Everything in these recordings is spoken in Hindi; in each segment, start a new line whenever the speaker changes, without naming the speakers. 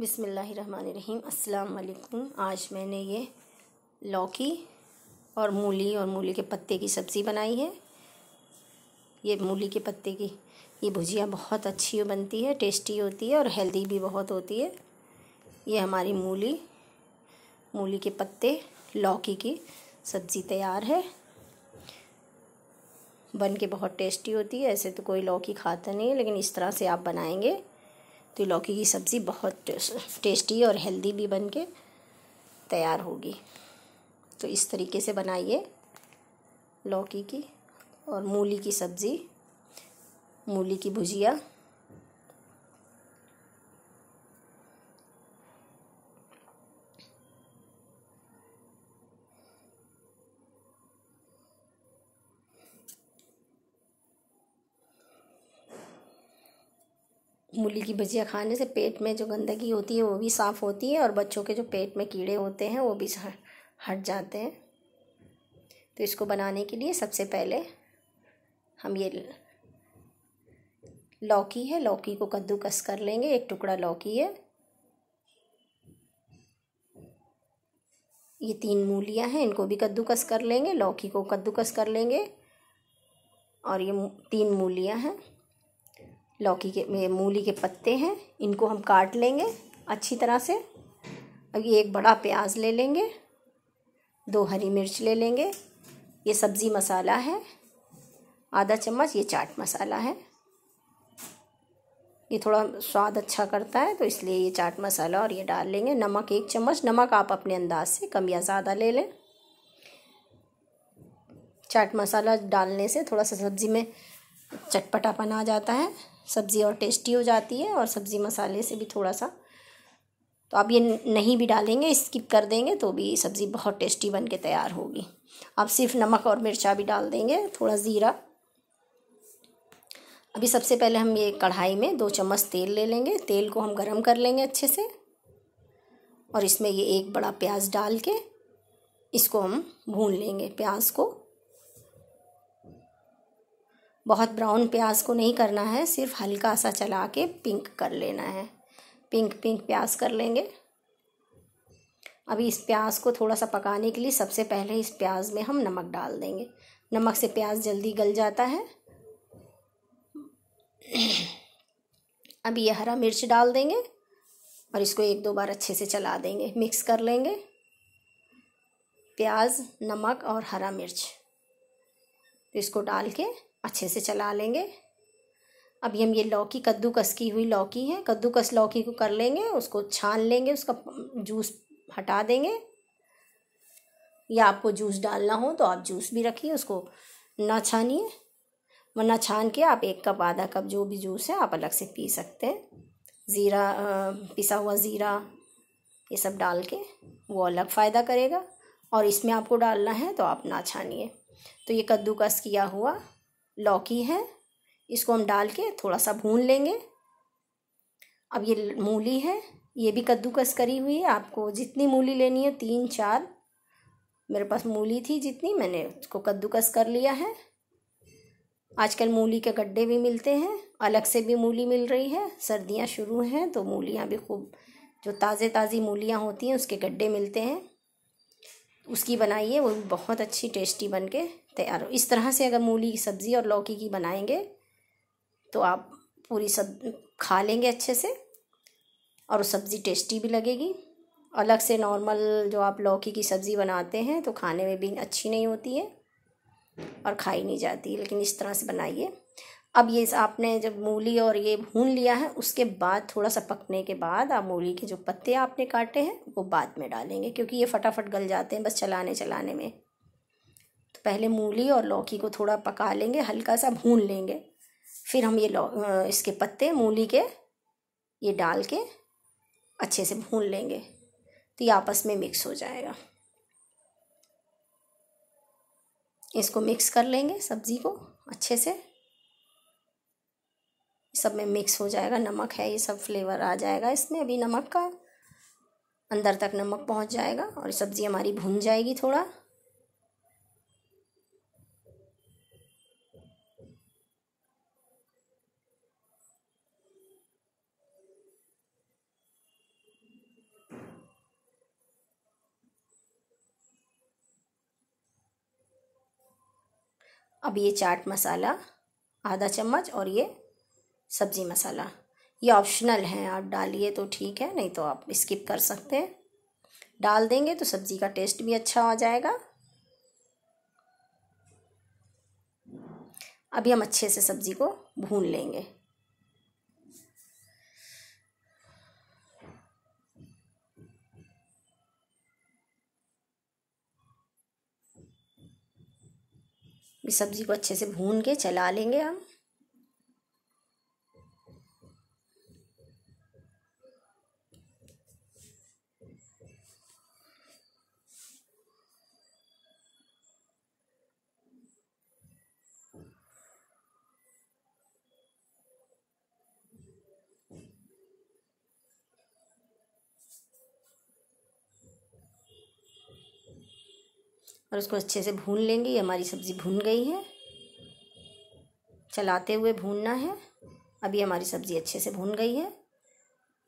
बिसमीम् अल्लाम आज मैंने ये लौकी और मूली और मूली के पत्ते की सब्ज़ी बनाई है ये मूली के पत्ते की ये भुजिया बहुत अच्छी बनती है टेस्टी होती है और हेल्दी भी बहुत होती है ये हमारी मूली मूली के पत्ते लौकी की सब्ज़ी तैयार है बन के बहुत टेस्टी होती है ऐसे तो कोई लौकी खाता नहीं है लेकिन इस तरह से आप बनाएंगे तो लौकी की सब्ज़ी बहुत टेस्टी और हेल्दी भी बन के तैयार होगी तो इस तरीके से बनाइए लौकी की और मूली की सब्ज़ी मूली की भुजिया मूली की भजिया खाने से पेट में जो गंदगी होती है वो भी साफ़ होती है और बच्चों के जो पेट में कीड़े होते हैं वो भी हट जाते हैं तो इसको बनाने के लिए सबसे पहले हम ये लौकी है लौकी को कद्दूकस कर लेंगे एक टुकड़ा लौकी है ये तीन मूलियाँ हैं इनको भी कद्दूकस कर लेंगे लौकी को कद्दूकस कर लेंगे और ये तीन मूलियाँ हैं लौकी के मूली के पत्ते हैं इनको हम काट लेंगे अच्छी तरह से अब ये एक बड़ा प्याज ले लेंगे दो हरी मिर्च ले लेंगे ये सब्ज़ी मसाला है आधा चम्मच ये चाट मसाला है ये थोड़ा स्वाद अच्छा करता है तो इसलिए ये चाट मसाला और ये डाल लेंगे नमक एक चम्मच नमक आप अपने अंदाज से कम या ज़्यादा ले लें चाट मसाला डालने से थोड़ा सा सब्ज़ी में चटपटापन आ जाता है सब्ज़ी और टेस्टी हो जाती है और सब्ज़ी मसाले से भी थोड़ा सा तो आप ये नहीं भी डालेंगे स्किप कर देंगे तो भी सब्ज़ी बहुत टेस्टी बन के तैयार होगी आप सिर्फ नमक और मिर्चा भी डाल देंगे थोड़ा ज़ीरा अभी सबसे पहले हम ये कढ़ाई में दो चम्मच तेल ले लेंगे तेल को हम गरम कर लेंगे अच्छे से और इसमें ये एक बड़ा प्याज डाल के इसको हम भून लेंगे प्याज को बहुत ब्राउन प्याज को नहीं करना है सिर्फ हल्का सा चला के पिंक कर लेना है पिंक पिंक प्याज कर लेंगे अभी इस प्याज को थोड़ा सा पकाने के लिए सबसे पहले इस प्याज में हम नमक डाल देंगे नमक से प्याज जल्दी गल जाता है अभी यह हरा मिर्च डाल देंगे और इसको एक दो बार अच्छे से चला देंगे मिक्स कर लेंगे प्याज नमक और हरा मिर्च तो इसको डाल के अच्छे से चला लेंगे अभी हम ये लौकी कद्दू की हुई लौकी है कद्दूकस लौकी को कर लेंगे उसको छान लेंगे उसका जूस हटा देंगे या आपको जूस डालना हो तो आप जूस भी रखिए उसको ना छानिए वरना छान के आप एक कप आधा कप जो भी जूस है आप अलग से पी सकते हैं ज़ीरा पिसा हुआ ज़ीरा ये सब डाल के वो अलग फ़ायदा करेगा और इसमें आपको डालना है तो आप ना छानिए तो ये कद्दूकस किया हुआ लौकी है इसको हम डाल के थोड़ा सा भून लेंगे अब ये मूली है ये भी कद्दूकस करी हुई है आपको जितनी मूली लेनी है तीन चार मेरे पास मूली थी जितनी मैंने उसको कद्दूकस कर लिया है आजकल मूली के गड्ढे भी मिलते हैं अलग से भी मूली मिल रही है सर्दियाँ शुरू हैं तो मूलियाँ भी खूब जो ताज़े ताज़ी मूलियाँ होती हैं उसके गड्ढे मिलते हैं उसकी बनाइए वो बहुत अच्छी टेस्टी बन के तैयार हो इस तरह से अगर मूली की सब्ज़ी और लौकी की बनाएंगे तो आप पूरी सब खा लेंगे अच्छे से और वो सब्ज़ी टेस्टी भी लगेगी अलग से नॉर्मल जो आप लौकी की सब्ज़ी बनाते हैं तो खाने में भी अच्छी नहीं होती है और खाई नहीं जाती लेकिन इस तरह से बनाइए अब ये आपने जब मूली और ये भून लिया है उसके बाद थोड़ा सा पकने के बाद आप मूली के जो पत्ते आपने काटे हैं वो बाद में डालेंगे क्योंकि ये फटाफट गल जाते हैं बस चलाने चलाने में तो पहले मूली और लौकी को थोड़ा पका लेंगे हल्का सा भून लेंगे फिर हम ये इसके पत्ते मूली के ये डाल के अच्छे से भून लेंगे तो ये आपस में मिक्स हो जाएगा इसको मिक्स कर लेंगे सब्ज़ी को अच्छे से सब में मिक्स हो जाएगा नमक है ये सब फ्लेवर आ जाएगा इसमें अभी नमक का अंदर तक नमक पहुंच जाएगा और सब्ज़ी हमारी भुन जाएगी थोड़ा अब ये चाट मसाला आधा चम्मच और ये सब्ज़ी मसाला ये ऑप्शनल है आप डालिए तो ठीक है नहीं तो आप स्किप कर सकते हैं डाल देंगे तो सब्ज़ी का टेस्ट भी अच्छा हो जाएगा अभी हम अच्छे से सब्ज़ी को भून लेंगे सब्ज़ी को अच्छे से भून के चला लेंगे हम और उसको अच्छे से भून लेंगे ये हमारी सब्ज़ी भून गई है चलाते हुए भूनना है अभी हमारी सब्ज़ी अच्छे से भून गई है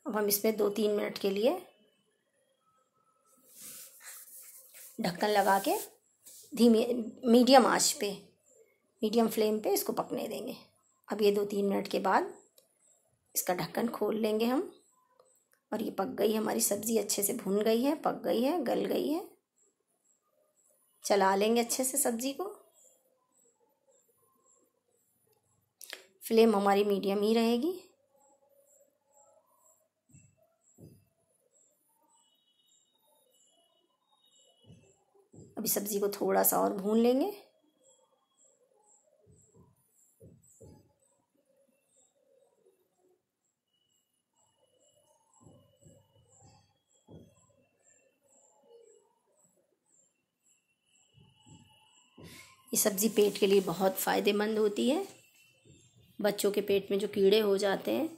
अब हम इसमें दो तीन मिनट के लिए ढक्कन लगा के धीमी मीडियम आंच पे मीडियम फ्लेम पे इसको पकने देंगे अब ये दो तीन मिनट के बाद इसका ढक्कन खोल लेंगे हम और ये पक गई हमारी सब्ज़ी अच्छे से भून गई है पक गई है गल गई है चला लेंगे अच्छे से सब्ज़ी को फ्लेम हमारी मीडियम ही रहेगी अभी सब्ज़ी को थोड़ा सा और भून लेंगे ये सब्ज़ी पेट के लिए बहुत फ़ायदेमंद होती है बच्चों के पेट में जो कीड़े हो जाते हैं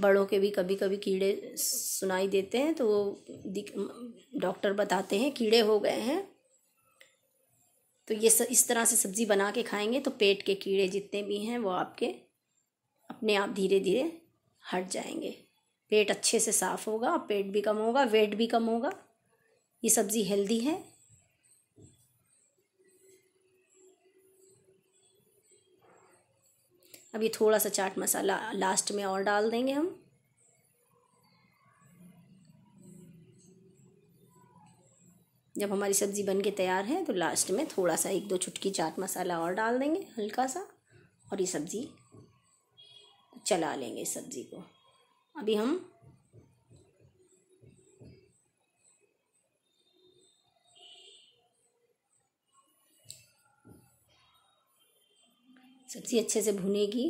बड़ों के भी कभी कभी कीड़े सुनाई देते हैं तो वो डॉक्टर बताते हैं कीड़े हो गए हैं तो ये स, इस तरह से सब्ज़ी बना के खाएंगे तो पेट के कीड़े जितने भी हैं वो आपके अपने आप धीरे धीरे हट जाएंगे पेट अच्छे से साफ़ होगा पेट भी कम होगा वेट भी कम होगा ये सब्ज़ी हेल्दी है अब ये थोड़ा सा चाट मसाला लास्ट में और डाल देंगे हम जब हमारी सब्ज़ी बन के तैयार है तो लास्ट में थोड़ा सा एक दो चुटकी चाट मसाला और डाल देंगे हल्का सा और ये सब्ज़ी चला लेंगे इस सब्ज़ी को अभी हम सब्ज़ी अच्छे से भुनेगी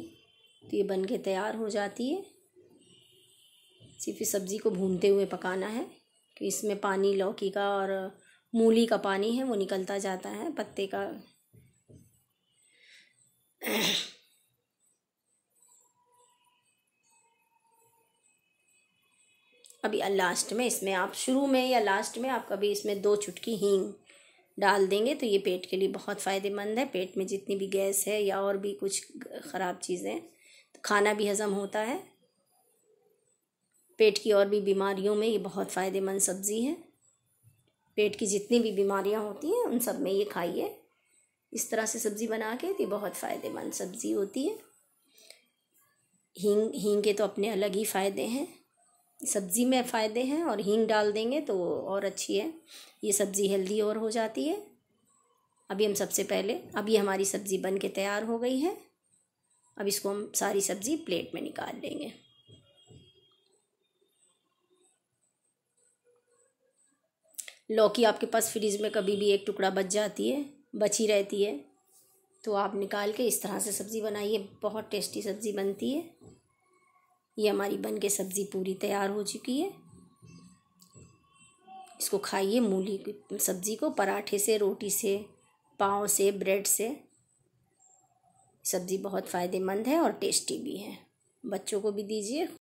तो ये बन के तैयार हो जाती है सिर्फ इस सब्ज़ी को भूनते हुए पकाना है कि इसमें पानी लौकी का और मूली का पानी है वो निकलता जाता है पत्ते का अभी लास्ट में इसमें आप शुरू में या लास्ट में आप कभी इसमें दो चुटकी हींग डाल देंगे तो ये पेट के लिए बहुत फ़ायदेमंद है पेट में जितनी भी गैस है या और भी कुछ ख़राब चीज़ें तो खाना भी हज़म होता है पेट की और भी बीमारियों में ये बहुत फ़ायदेमंद सब्ज़ी है पेट की जितनी भी बीमारियां होती हैं उन सब में ये खाइए इस तरह से सब्ज़ी बना के तो बहुत फ़ायदेमंद सब्ज़ी होती है हींग हींग के तो अपने अलग ही फ़ायदे हैं सब्ज़ी में फ़ायदे हैं और हींग डाल देंगे तो और अच्छी है ये सब्ज़ी हेल्दी और हो जाती है अभी हम सबसे पहले अब ये हमारी सब्ज़ी बन के तैयार हो गई है अब इसको हम सारी सब्ज़ी प्लेट में निकाल लेंगे लौकी आपके पास फ्रिज में कभी भी एक टुकड़ा बच जाती है बची रहती है तो आप निकाल के इस तरह से सब्ज़ी बनाइए बहुत टेस्टी सब्ज़ी बनती है ये हमारी बन के सब्ज़ी पूरी तैयार हो चुकी है इसको खाइए मूली की सब्ज़ी को पराठे से रोटी से पाव से ब्रेड से सब्ज़ी बहुत फ़ायदेमंद है और टेस्टी भी है बच्चों को भी दीजिए